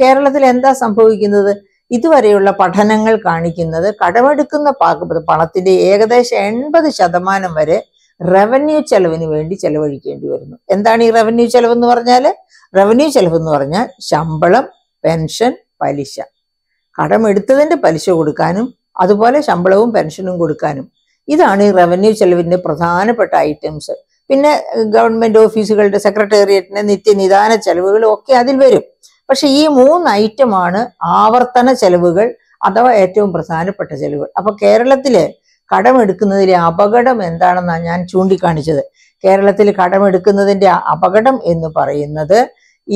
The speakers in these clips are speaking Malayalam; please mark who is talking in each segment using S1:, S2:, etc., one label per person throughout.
S1: കേരളത്തിൽ എന്താ സംഭവിക്കുന്നത് ഇതുവരെയുള്ള പഠനങ്ങൾ കാണിക്കുന്നത് കടമെടുക്കുന്ന പണത്തിന്റെ ഏകദേശം എൺപത് ശതമാനം വരെ റവന്യൂ ചെലവിന് വേണ്ടി ചെലവഴിക്കേണ്ടി വരുന്നു എന്താണ് ഈ റവന്യൂ ചെലവ് എന്ന് പറഞ്ഞാൽ റവന്യൂ ചെലവ് എന്ന് പറഞ്ഞാൽ ശമ്പളം പെൻഷൻ പലിശ കടമെടുത്തതിന്റെ പലിശ കൊടുക്കാനും അതുപോലെ ശമ്പളവും പെൻഷനും കൊടുക്കാനും ഇതാണ് ഈ റവന്യൂ ചെലവിന്റെ പ്രധാനപ്പെട്ട ഐറ്റംസ് പിന്നെ ഗവൺമെന്റ് ഓഫീസുകളുടെ സെക്രട്ടേറിയറ്റിന്റെ നിത്യനിദാന ചെലവുകളും ഒക്കെ അതിൽ വരും പക്ഷെ ഈ മൂന്ന് ഐറ്റമാണ് ആവർത്തന ചെലവുകൾ അഥവാ ഏറ്റവും പ്രധാനപ്പെട്ട ചെലവുകൾ അപ്പൊ കേരളത്തില് കടമെടുക്കുന്നതിലെ അപകടം എന്താണെന്നാണ് ഞാൻ ചൂണ്ടിക്കാണിച്ചത് കേരളത്തിൽ കടമെടുക്കുന്നതിന്റെ അപകടം എന്ന് പറയുന്നത്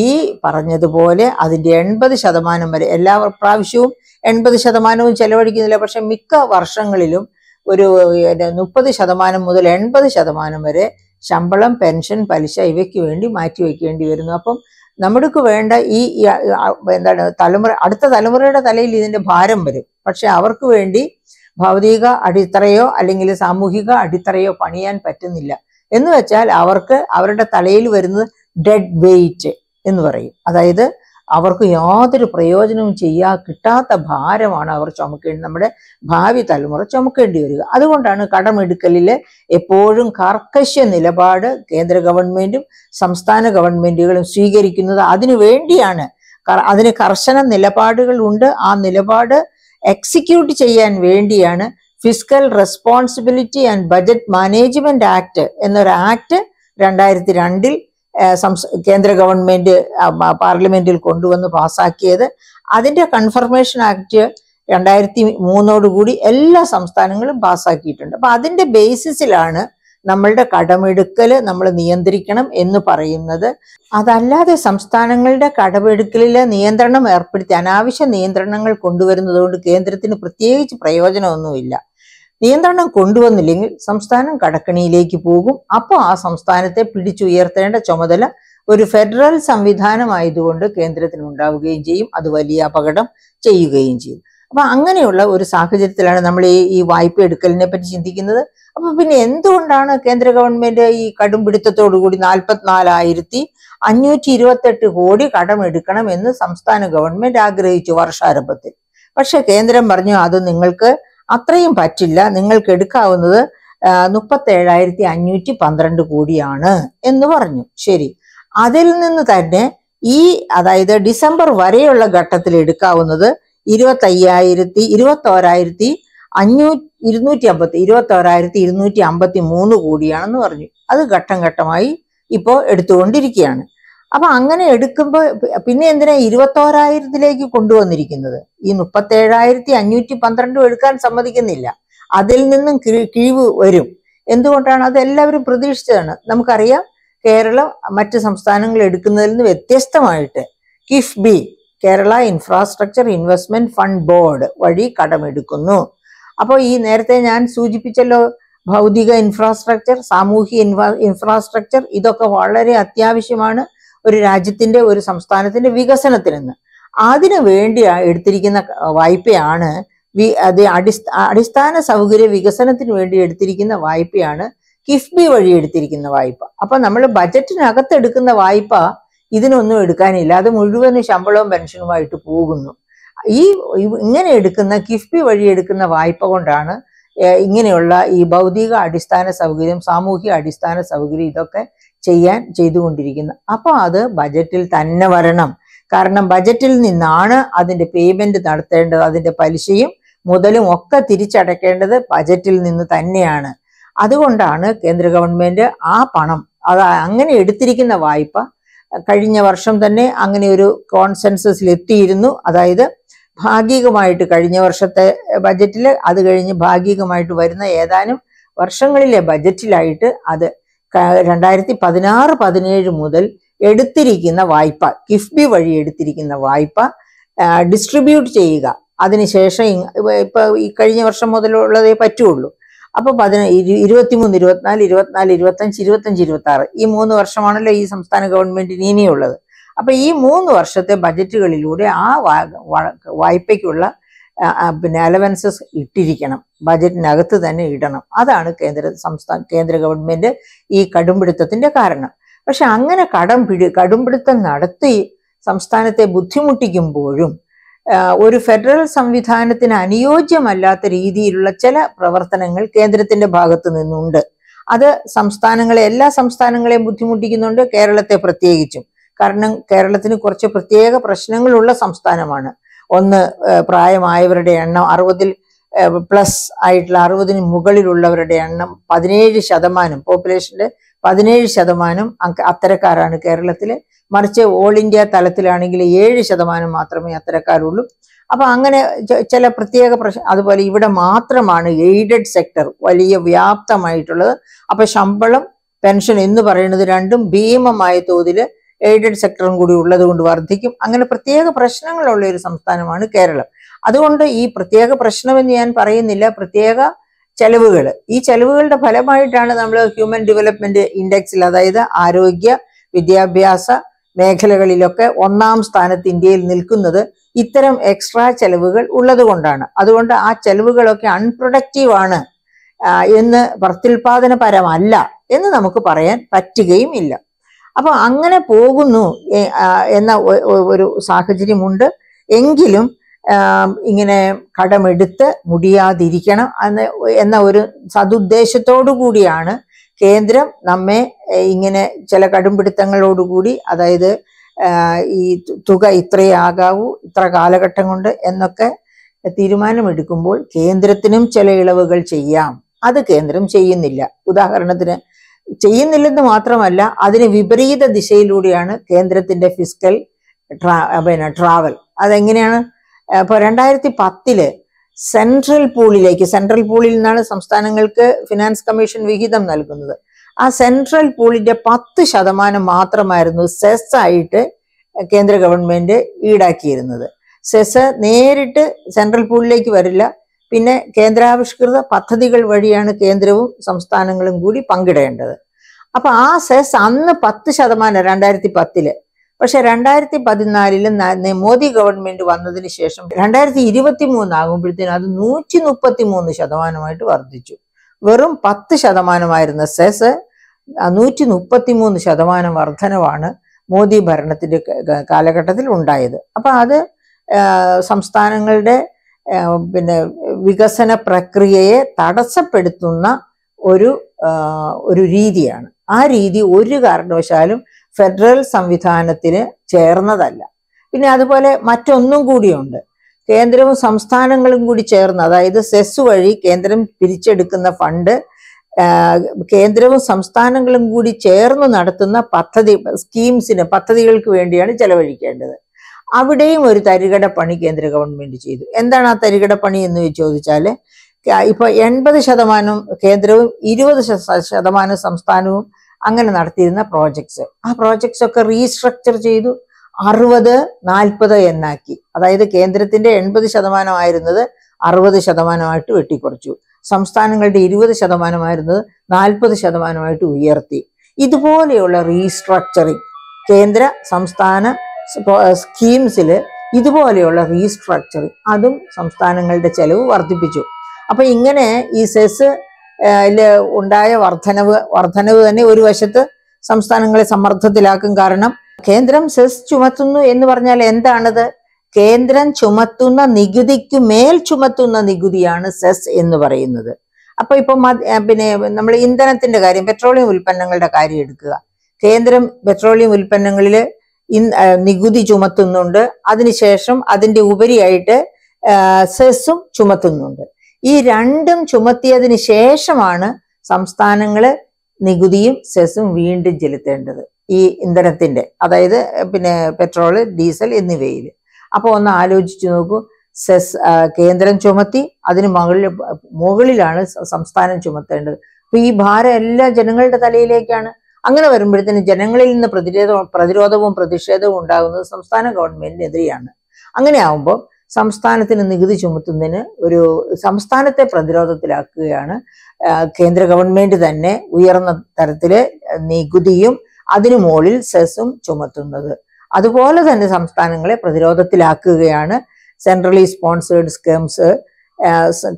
S1: ഈ പറഞ്ഞതുപോലെ അതിന്റെ എൺപത് ശതമാനം വരെ എല്ലാ പ്രാവശ്യവും എൺപത് ശതമാനവും ചെലവഴിക്കുന്നില്ല പക്ഷെ മിക്ക വർഷങ്ങളിലും ഒരു മുപ്പത് ശതമാനം മുതൽ എൺപത് ശതമാനം വരെ ശമ്പളം പെൻഷൻ പലിശ ഇവയ്ക്ക് വേണ്ടി മാറ്റിവെക്കേണ്ടി വരുന്നു അപ്പം നമ്മൾക്ക് വേണ്ട ഈ എന്താണ് തലമുറ അടുത്ത തലമുറയുടെ തലയിൽ ഇതിന്റെ ഭാരം വരും പക്ഷെ അവർക്ക് വേണ്ടി ഭൗതിക അടിത്തറയോ അല്ലെങ്കിൽ സാമൂഹിക അടിത്തറയോ പണിയാൻ പറ്റുന്നില്ല എന്ന് വെച്ചാൽ അവർക്ക് അവരുടെ തലയിൽ വരുന്നത് ഡെഡ് വെയിറ്റ് എന്ന് പറയും അതായത് അവർക്ക് യാതൊരു പ്രയോജനവും ചെയ്യാ കിട്ടാത്ത ഭാരമാണ് അവർ ചുമക്കേണ്ടത് നമ്മുടെ ഭാവി തലമുറ ചുമക്കേണ്ടി വരിക അതുകൊണ്ടാണ് കടമെടുക്കലിൽ എപ്പോഴും കർക്കശ നിലപാട് കേന്ദ്ര ഗവൺമെന്റും സംസ്ഥാന ഗവൺമെന്റുകളും സ്വീകരിക്കുന്നത് അതിനു വേണ്ടിയാണ് അതിന് കർശന നിലപാടുകൾ ഉണ്ട് ആ നിലപാട് എക്സിക്യൂട്ട് ചെയ്യാൻ വേണ്ടിയാണ് fiscal responsibility and budget management act എന്നൊരു ആക്ട് രണ്ടായിരത്തി രണ്ടിൽ കേന്ദ്ര ഗവൺമെന്റ് പാർലമെന്റിൽ കൊണ്ടുവന്ന് പാസാക്കിയത് അതിന്റെ കൺഫർമേഷൻ ആക്ട് രണ്ടായിരത്തി മൂന്നോടുകൂടി എല്ലാ സംസ്ഥാനങ്ങളും പാസ്സാക്കിയിട്ടുണ്ട് അപ്പൊ അതിന്റെ ബേസിസിലാണ് നമ്മളുടെ കടമെടുക്കൽ നമ്മൾ നിയന്ത്രിക്കണം എന്ന് പറയുന്നത് അതല്ലാതെ സംസ്ഥാനങ്ങളുടെ കടമെടുക്കലിൽ നിയന്ത്രണം ഏർപ്പെടുത്തി അനാവശ്യ നിയന്ത്രണങ്ങൾ കൊണ്ടുവരുന്നതുകൊണ്ട് കേന്ദ്രത്തിന് പ്രത്യേകിച്ച് പ്രയോജനമൊന്നുമില്ല നിയന്ത്രണം കൊണ്ടുവന്നില്ലെങ്കിൽ സംസ്ഥാനം കടക്കണിയിലേക്ക് പോകും അപ്പോൾ ആ സംസ്ഥാനത്തെ പിടിച്ചുയർത്തേണ്ട ചുമതല ഒരു ഫെഡറൽ സംവിധാനമായതുകൊണ്ട് കേന്ദ്രത്തിന് ഉണ്ടാവുകയും ചെയ്യും അത് വലിയ അപകടം ചെയ്യുകയും ചെയ്യും അപ്പൊ അങ്ങനെയുള്ള ഒരു സാഹചര്യത്തിലാണ് നമ്മൾ ഈ ഈ വായ്പ എടുക്കലിനെ പറ്റി ചിന്തിക്കുന്നത് അപ്പൊ പിന്നെ എന്തുകൊണ്ടാണ് കേന്ദ്ര ഗവൺമെന്റ് ഈ കടും പിടുത്തത്തോടുകൂടി നാൽപ്പത്തിനാലായിരത്തി അഞ്ഞൂറ്റി ഇരുപത്തെട്ട് കോടി കടമെടുക്കണം എന്ന് സംസ്ഥാന ഗവൺമെന്റ് ആഗ്രഹിച്ചു വർഷാരംഭത്തിൽ പക്ഷെ കേന്ദ്രം പറഞ്ഞു അത് നിങ്ങൾക്ക് അത്രയും പറ്റില്ല നിങ്ങൾക്ക് എടുക്കാവുന്നത് മുപ്പത്തേഴായിരത്തി അഞ്ഞൂറ്റി പന്ത്രണ്ട് കോടിയാണ് എന്ന് പറഞ്ഞു ശരി അതിൽ നിന്ന് തന്നെ ഈ അതായത് ഡിസംബർ വരെയുള്ള ഘട്ടത്തിൽ എടുക്കാവുന്നത് ഇരുപത്തി അയ്യായിരത്തി ഇരുപത്തോരായിരത്തി അഞ്ഞൂ ഇരുന്നൂറ്റി അമ്പത്തി ഇരുപത്തോരായിരത്തി ഇരുന്നൂറ്റി അമ്പത്തി മൂന്ന് കോടിയാണെന്ന് പറഞ്ഞു അത് ഘട്ടം ഘട്ടമായി ഇപ്പോൾ എടുത്തുകൊണ്ടിരിക്കുകയാണ് അപ്പൊ അങ്ങനെ എടുക്കുമ്പോൾ പിന്നെ എന്തിനാ ഇരുപത്തോരായിരത്തിലേക്ക് കൊണ്ടുവന്നിരിക്കുന്നത് ഈ ഏഴായിരത്തി അഞ്ഞൂറ്റി പന്ത്രണ്ടും എടുക്കാൻ സമ്മതിക്കുന്നില്ല അതിൽ നിന്നും കിഴിവ് വരും എന്തുകൊണ്ടാണ് അത് എല്ലാവരും പ്രതീക്ഷിച്ചതാണ് നമുക്കറിയാം കേരളം മറ്റ് സംസ്ഥാനങ്ങൾ എടുക്കുന്നതിൽ നിന്ന് വ്യത്യസ്തമായിട്ട് KIIFB Kerala infrastructure investment fund board വഴി കടമെടുക്കുന്നു അപ്പോൾ ഈ നേരത്തെ ഞാൻ സൂചിപ്പിച്ചല്ലോ ഭൗതിക ഇൻഫ്രാസ്ട്രക്ചർ സാമൂഹിക ഇൻഫ്രാസ്ട്രക്ചർ ഇതൊക്കെ വളരെ അത്യാവശ്യമാണ് ഒരു രാജ്യത്തിന്റെ ഒരു സംസ്ഥാനത്തിന്റെ വികസനത്തിനെന്ന് അതിനു വേണ്ടി എടുത്തിരിക്കുന്ന വായ്പയാണ് വി അത് അടിസ്ഥാന സൗകര്യ വികസനത്തിന് വേണ്ടി എടുത്തിരിക്കുന്ന വായ്പയാണ് കിഫ്ബി വഴി എടുത്തിരിക്കുന്ന വായ്പ അപ്പൊ നമ്മൾ ബജറ്റിനകത്ത് എടുക്കുന്ന വായ്പ ഇതിനൊന്നും എടുക്കാനില്ല അത് മുഴുവനും ശമ്പളവും പെൻഷനുമായിട്ട് പോകുന്നു ഈ ഇങ്ങനെ എടുക്കുന്ന കിഫ്ബി വഴി എടുക്കുന്ന വായ്പ കൊണ്ടാണ് ഇങ്ങനെയുള്ള ഈ ഭൗതിക അടിസ്ഥാന സൗകര്യം സാമൂഹിക അടിസ്ഥാന സൗകര്യം ഇതൊക്കെ ചെയ്യാൻ ചെയ്തുകൊണ്ടിരിക്കുന്നത് അപ്പോൾ അത് ബജറ്റിൽ തന്നെ വരണം കാരണം ബജറ്റിൽ നിന്നാണ് അതിൻ്റെ പേയ്മെന്റ് നടത്തേണ്ടത് അതിൻ്റെ പലിശയും മുതലും ഒക്കെ തിരിച്ചടയ്ക്കേണ്ടത് ബജറ്റിൽ നിന്ന് തന്നെയാണ് അതുകൊണ്ടാണ് കേന്ദ്ര ഗവൺമെന്റ് ആ പണം അത് അങ്ങനെ എടുത്തിരിക്കുന്ന വായ്പ കഴിഞ്ഞ വർഷം തന്നെ അങ്ങനെ ഒരു കോൺസെൻസസിൽ എത്തിയിരുന്നു അതായത് ഭാഗികമായിട്ട് കഴിഞ്ഞ വർഷത്തെ ബജറ്റിൽ അത് കഴിഞ്ഞ് ഭാഗികമായിട്ട് വരുന്ന ഏതാനും വർഷങ്ങളിലെ ബജറ്റിലായിട്ട് അത് രണ്ടായിരത്തി പതിനാറ് പതിനേഴ് മുതൽ എടുത്തിരിക്കുന്ന വായ്പ കിഫ്ബി വഴി എടുത്തിരിക്കുന്ന വായ്പ ഡിസ്ട്രിബ്യൂട്ട് ചെയ്യുക അതിനുശേഷം ഇപ്പൊ ഈ കഴിഞ്ഞ വർഷം മുതലുള്ളതേ പറ്റുള്ളൂ അപ്പൊ പതിന ഇരുപത്തിമൂന്ന് ഇരുപത്തിനാല് ഇരുപത്തിനാല് ഇരുപത്തഞ്ച് ഇരുപത്തഞ്ച് ഇരുപത്തി ആറ് ഈ മൂന്ന് വർഷമാണല്ലോ ഈ സംസ്ഥാന ഗവൺമെന്റിന് ഇനിയുള്ളത് അപ്പൊ ഈ മൂന്ന് വർഷത്തെ ബജറ്റുകളിലൂടെ ആ വായ്പയ്ക്കുള്ള പിന്നെ അലവൻസസ് ഇട്ടിരിക്കണം ബജറ്റിനകത്ത് തന്നെ ഇടണം അതാണ് കേന്ദ്ര സംസ്ഥാന കേന്ദ്ര ഗവൺമെന്റ് ഈ കടുംപിടുത്തത്തിൻ്റെ കാരണം പക്ഷെ അങ്ങനെ കടം പിടി കടുംപിടുത്തം നടത്തി സംസ്ഥാനത്തെ ബുദ്ധിമുട്ടിക്കുമ്പോഴും ഒരു ഫെഡറൽ സംവിധാനത്തിന് അനുയോജ്യമല്ലാത്ത രീതിയിലുള്ള ചില പ്രവർത്തനങ്ങൾ കേന്ദ്രത്തിന്റെ ഭാഗത്തു നിന്നുണ്ട് അത് സംസ്ഥാനങ്ങളെ എല്ലാ സംസ്ഥാനങ്ങളെയും ബുദ്ധിമുട്ടിക്കുന്നുണ്ട് കേരളത്തെ പ്രത്യേകിച്ചും കാരണം കേരളത്തിന് കുറച്ച് പ്രത്യേക പ്രശ്നങ്ങളുള്ള സംസ്ഥാനമാണ് ഒന്ന് പ്രായമായവരുടെ എണ്ണം അറുപതിൽ പ്ലസ് ആയിട്ടുള്ള അറുപതിന് മുകളിലുള്ളവരുടെ എണ്ണം പതിനേഴ് ശതമാനം പോപ്പുലേഷൻ്റെ പതിനേഴ് ശതമാനം അത്തരക്കാരാണ് കേരളത്തിൽ മറിച്ച് ഓൾ ഇന്ത്യ തലത്തിലാണെങ്കിൽ ഏഴ് ശതമാനം മാത്രമേ അത്തരക്കാരുള്ളൂ അപ്പം അങ്ങനെ ചില പ്രത്യേക പ്രശ്നം അതുപോലെ ഇവിടെ മാത്രമാണ് എയ്ഡഡ് സെക്ടർ വലിയ വ്യാപ്തമായിട്ടുള്ളത് അപ്പം ശമ്പളം പെൻഷൻ എന്ന് പറയുന്നത് രണ്ടും ഭീമമായ തോതിൽ എയ്ഡഡ് സെക്ടറും കൂടി ഉള്ളതുകൊണ്ട് വർദ്ധിക്കും അങ്ങനെ പ്രത്യേക പ്രശ്നങ്ങളുള്ള ഒരു സംസ്ഥാനമാണ് കേരളം അതുകൊണ്ട് ഈ പ്രത്യേക പ്രശ്നമെന്ന് ഞാൻ പറയുന്നില്ല പ്രത്യേക ചെലവുകൾ ഈ ചെലവുകളുടെ ഫലമായിട്ടാണ് നമ്മൾ ഹ്യൂമൻ ഡെവലപ്മെന്റ് ഇൻഡെക്സിൽ അതായത് ആരോഗ്യ വിദ്യാഭ്യാസ മേഖലകളിലൊക്കെ ഒന്നാം സ്ഥാനത്ത് ഇന്ത്യയിൽ നിൽക്കുന്നത് ഇത്തരം എക്സ്ട്രാ ചെലവുകൾ ഉള്ളതുകൊണ്ടാണ് അതുകൊണ്ട് ആ ചെലവുകളൊക്കെ അൺപ്രൊഡക്റ്റീവ് ആണ് എന്ന് പ്രത്യുൽപാദനപരമല്ല എന്ന് നമുക്ക് പറയാൻ പറ്റുകയും ഇല്ല അപ്പൊ അങ്ങനെ പോകുന്നു എന്ന ഒരു സാഹചര്യമുണ്ട് എങ്കിലും ഇങ്ങനെ കടമെടുത്ത് മുടിയാതിരിക്കണം എന്ന് എന്ന ഒരു സതുദ്ദേശത്തോടു കൂടിയാണ് കേന്ദ്രം നമ്മെ ഇങ്ങനെ ചില കടുംപിടുത്തങ്ങളോടുകൂടി അതായത് ഈ തുക ഇത്രയേ ആകാവൂ ഇത്ര കാലഘട്ടം കൊണ്ട് എന്നൊക്കെ തീരുമാനമെടുക്കുമ്പോൾ കേന്ദ്രത്തിനും ചില ഇളവുകൾ ചെയ്യാം അത് കേന്ദ്രം ചെയ്യുന്നില്ല ഉദാഹരണത്തിന് ചെയ്യുന്നില്ലെന്ന് മാത്രമല്ല അതിന് വിപരീത ദിശയിലൂടെയാണ് കേന്ദ്രത്തിന്റെ ഫിസിക്കൽ ട്രാ പിന്നെ ട്രാവൽ അതെങ്ങനെയാണ് ഇപ്പോൾ രണ്ടായിരത്തി പത്തില് സെൻട്രൽ പൂളിലേക്ക് സെൻട്രൽ പൂളിൽ നിന്നാണ് സംസ്ഥാനങ്ങൾക്ക് ഫിനാൻസ് കമ്മീഷൻ വിഹിതം നൽകുന്നത് ആ സെൻട്രൽ പൂളിന്റെ പത്ത് ശതമാനം മാത്രമായിരുന്നു സെസ് ആയിട്ട് കേന്ദ്ര ഗവൺമെന്റ് ഈടാക്കിയിരുന്നത് സെസ് നേരിട്ട് സെൻട്രൽ പൂളിലേക്ക് വരില്ല പിന്നെ കേന്ദ്രാവിഷ്കൃത പദ്ധതികൾ വഴിയാണ് കേന്ദ്രവും സംസ്ഥാനങ്ങളും കൂടി പങ്കിടേണ്ടത് അപ്പൊ ആ സെസ് അന്ന് പത്ത് ശതമാനം രണ്ടായിരത്തി പത്തില് പക്ഷെ രണ്ടായിരത്തി പതിനാലില് മോദി ഗവൺമെന്റ് വന്നതിന് ശേഷം രണ്ടായിരത്തി ഇരുപത്തി മൂന്നാകുമ്പോഴത്തേനും അത് നൂറ്റി മുപ്പത്തി മൂന്ന് ശതമാനമായിട്ട് വർദ്ധിച്ചു വെറും പത്ത് ശതമാനമായിരുന്ന സെസ് നൂറ്റി മുപ്പത്തി മൂന്ന് ശതമാനം വർധനവാണ് മോദി ഭരണത്തിന്റെ കാലഘട്ടത്തിൽ ഉണ്ടായത് അപ്പൊ അത് സംസ്ഥാനങ്ങളുടെ പിന്നെ വികസന പ്രക്രിയയെ തടസ്സപ്പെടുത്തുന്ന ഒരു ഒരു രീതിയാണ് ആ രീതി ഒരു കാരണവശാലും ഫെഡറൽ സംവിധാനത്തിന് ചേർന്നതല്ല പിന്നെ അതുപോലെ മറ്റൊന്നും കൂടിയുണ്ട് കേന്ദ്രവും സംസ്ഥാനങ്ങളും കൂടി ചേർന്ന് അതായത് സെസ് വഴി കേന്ദ്രം പിരിച്ചെടുക്കുന്ന ഫണ്ട് കേന്ദ്രവും സംസ്ഥാനങ്ങളും കൂടി ചേർന്ന് നടത്തുന്ന പദ്ധതി സ്കീംസിന് പദ്ധതികൾക്ക് വേണ്ടിയാണ് ചെലവഴിക്കേണ്ടത് അവിടെയും ഒരു തരികട പണി കേന്ദ്ര ഗവൺമെന്റ് ചെയ്തു എന്താണ് ആ തരികട പണി എന്ന് ചോദിച്ചാൽ ഇപ്പൊ എൺപത് ശതമാനം കേന്ദ്രവും ഇരുപത് ശതമാനം സംസ്ഥാനവും അങ്ങനെ നടത്തിയിരുന്ന പ്രോജക്ട്സ് ആ പ്രോജക്ട്സ് ഒക്കെ റീസ്ട്രക്ചർ ചെയ്തു അറുപത് നാൽപ്പത് എന്നാക്കി അതായത് കേന്ദ്രത്തിന്റെ എൺപത് ശതമാനമായിരുന്നത് അറുപത് ശതമാനമായിട്ട് വെട്ടിക്കുറച്ചു സംസ്ഥാനങ്ങളുടെ ഇരുപത് ശതമാനമായിരുന്നത് നാൽപ്പത് ശതമാനമായിട്ട് ഉയർത്തി ഇതുപോലെയുള്ള റീസ്ട്രക്ചറിങ് കേന്ദ്ര സംസ്ഥാന സ്കീംസിൽ ഇതുപോലെയുള്ള റീസ്ട്രക്ചറിങ് അതും സംസ്ഥാനങ്ങളുടെ ചെലവ് വർദ്ധിപ്പിച്ചു അപ്പം ഇങ്ങനെ ഈ സെസ് ഉണ്ടായ വർധനവ് വർധനവ് തന്നെ ഒരു വശത്ത് സംസ്ഥാനങ്ങളെ സമ്മർദ്ദത്തിലാക്കും കാരണം കേന്ദ്രം സെസ് ചുമത്തുന്നു എന്ന് പറഞ്ഞാൽ എന്താണത് കേന്ദ്രം ചുമത്തുന്ന നികുതിക്ക് മേൽ ചുമത്തുന്ന നികുതിയാണ് സെസ് എന്ന് പറയുന്നത് അപ്പൊ ഇപ്പൊ പിന്നെ നമ്മൾ ഇന്ധനത്തിന്റെ കാര്യം പെട്രോളിയം ഉൽപ്പന്നങ്ങളുടെ കാര്യം എടുക്കുക കേന്ദ്രം പെട്രോളിയം ഉൽപ്പന്നങ്ങളില് നികുതി ചുമത്തുന്നുണ്ട് അതിനുശേഷം അതിന്റെ ഉപരിയായിട്ട് സെസ്സും ചുമത്തുന്നുണ്ട് ഈ രണ്ടും ചുമത്തിയതിന് ശേഷമാണ് സംസ്ഥാനങ്ങള് നികുതിയും സെസ്സും വീണ്ടും ചെലുത്തേണ്ടത് ഈ ഇന്ധനത്തിന്റെ അതായത് പിന്നെ പെട്രോള് ഡീസൽ എന്നിവയിൽ അപ്പോൾ ഒന്ന് ആലോചിച്ചു നോക്കൂ സെസ് കേന്ദ്രം ചുമത്തി അതിന് മുകളിൽ മുകളിലാണ് സംസ്ഥാനം ചുമത്തേണ്ടത് അപ്പൊ ഈ ഭാരം എല്ലാ ജനങ്ങളുടെ തലയിലേക്കാണ് അങ്ങനെ വരുമ്പോഴത്തേന് ജനങ്ങളിൽ നിന്ന് പ്രതിരോധ പ്രതിരോധവും പ്രതിഷേധവും ഉണ്ടാകുന്നത് സംസ്ഥാന ഗവൺമെന്റിനെതിരെയാണ് അങ്ങനെ ആവുമ്പോൾ സംസ്ഥാനത്തിന് നികുതി ചുമത്തുന്നതിന് ഒരു സംസ്ഥാനത്തെ പ്രതിരോധത്തിലാക്കുകയാണ് കേന്ദ്ര ഗവൺമെന്റ് തന്നെ ഉയർന്ന തരത്തില് നികുതിയും അതിനു മുകളിൽ സെസും ചുമത്തുന്നത് അതുപോലെ തന്നെ സംസ്ഥാനങ്ങളെ പ്രതിരോധത്തിലാക്കുകയാണ് സെൻട്രലി സ്പോൺസേഡ് സ്കീംസ്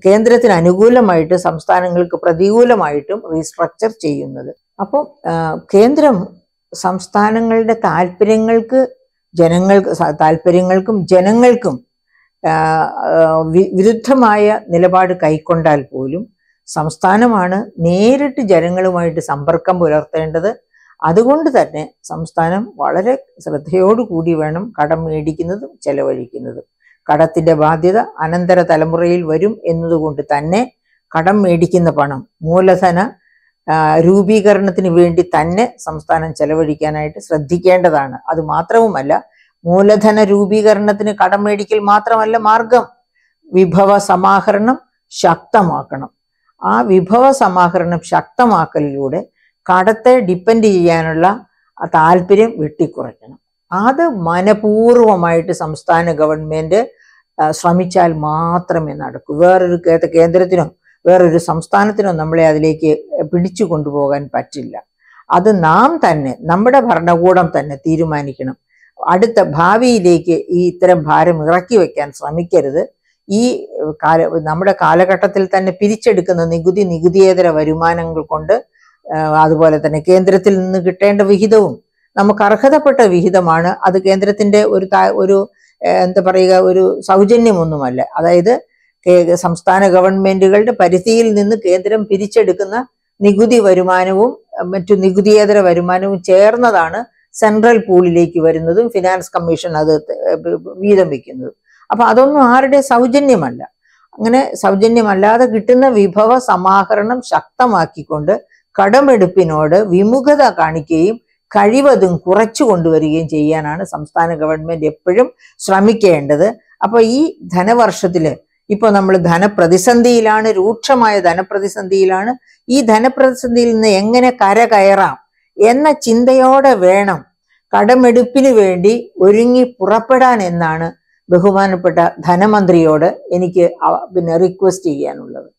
S1: കേന്ദ്രത്തിന് അനുകൂലമായിട്ട് സംസ്ഥാനങ്ങൾക്ക് പ്രതികൂലമായിട്ടും റീസ്ട്രക്ചർ ചെയ്യുന്നത് അപ്പോൾ കേന്ദ്രം സംസ്ഥാനങ്ങളുടെ താല്പര്യങ്ങൾക്ക് ജനങ്ങൾക്ക് താല്പര്യങ്ങൾക്കും ജനങ്ങൾക്കും വിരുദ്ധമായ നിലപാട് കൈക്കൊണ്ടാൽ പോലും സംസ്ഥാനമാണ് നേരിട്ട് ജനങ്ങളുമായിട്ട് സമ്പർക്കം പുലർത്തേണ്ടത് അതുകൊണ്ട് തന്നെ സംസ്ഥാനം വളരെ ശ്രദ്ധയോടുകൂടി വേണം കടം മേടിക്കുന്നതും ചെലവഴിക്കുന്നതും കടത്തിന്റെ ബാധ്യത അനന്തര തലമുറയിൽ വരും എന്നതുകൊണ്ട് തന്നെ കടം മേടിക്കുന്ന പണം മൂലധന രൂപീകരണത്തിന് വേണ്ടി തന്നെ സംസ്ഥാനം ചെലവഴിക്കാനായിട്ട് ശ്രദ്ധിക്കേണ്ടതാണ് അത് മാത്രവുമല്ല മൂലധന രൂപീകരണത്തിന് കടം മേടിക്കൽ മാത്രമല്ല മാർഗം വിഭവ സമാഹരണം ശക്തമാക്കണം ആ വിഭവ സമാഹരണം ശക്തമാക്കലിലൂടെ കടത്തെ ഡിപ്പെൻഡ് ചെയ്യാനുള്ള താല്പര്യം വെട്ടിക്കുറയ്ക്കണം അത് മനപൂർവമായിട്ട് സംസ്ഥാന ഗവൺമെന്റ് ശ്രമിച്ചാൽ മാത്രമേ നടക്കൂ വേറൊരു കേന്ദ്രത്തിനോ വേറൊരു സംസ്ഥാനത്തിനോ നമ്മളെ അതിലേക്ക് പിടിച്ചു കൊണ്ടുപോകാൻ പറ്റില്ല അത് നാം തന്നെ നമ്മുടെ ഭരണകൂടം തന്നെ തീരുമാനിക്കണം അടുത്ത ഭാവിയിലേക്ക് ഈ ഇത്തരം ഭാരം ഇറക്കി വെക്കാൻ ശ്രമിക്കരുത് ഈ കാല നമ്മുടെ കാലഘട്ടത്തിൽ തന്നെ പിരിച്ചെടുക്കുന്ന നികുതി നികുതിയേതര വരുമാനങ്ങൾ കൊണ്ട് അതുപോലെ തന്നെ കേന്ദ്രത്തിൽ നിന്ന് കിട്ടേണ്ട വിഹിതവും നമുക്ക് അർഹതപ്പെട്ട വിഹിതമാണ് അത് കേന്ദ്രത്തിന്റെ ഒരു ഒരു എന്താ പറയുക ഒരു സൗജന്യമൊന്നുമല്ല അതായത് സംസ്ഥാന ഗവൺമെന്റുകളുടെ പരിധിയിൽ നിന്ന് കേന്ദ്രം പിരിച്ചെടുക്കുന്ന നികുതി വരുമാനവും മറ്റു നികുതിയേതര വരുമാനവും ചേർന്നതാണ് സെൻട്രൽ പൂളിലേക്ക് വരുന്നതും ഫിനാൻസ് കമ്മീഷൻ അത് വീതം വയ്ക്കുന്നതും അപ്പൊ അതൊന്നും ആരുടെ സൗജന്യമല്ല അങ്ങനെ സൗജന്യമല്ലാതെ കിട്ടുന്ന വിഭവ സമാഹരണം ശക്തമാക്കിക്കൊണ്ട് കടമെടുപ്പിനോട് വിമുഖത കാണിക്കുകയും കഴിവതും കുറച്ചു കൊണ്ടുവരികയും ചെയ്യാനാണ് സംസ്ഥാന ഗവൺമെന്റ് എപ്പോഴും ശ്രമിക്കേണ്ടത് അപ്പോൾ ഈ ധനവർഷത്തിൽ ഇപ്പോൾ നമ്മൾ ധനപ്രതിസന്ധിയിലാണ് രൂക്ഷമായ ധനപ്രതിസന്ധിയിലാണ് ഈ ധനപ്രതിസന്ധിയിൽ നിന്ന് എങ്ങനെ കര കയറാം എന്ന ചിന്തയോടെ വേണം കടമെടുപ്പിന് വേണ്ടി ഒരുങ്ങി പുറപ്പെടാൻ എന്നാണ് ബഹുമാനപ്പെട്ട ധനമന്ത്രിയോട് എനിക്ക് പിന്നെ റിക്വസ്റ്റ് ചെയ്യാനുള്ളത്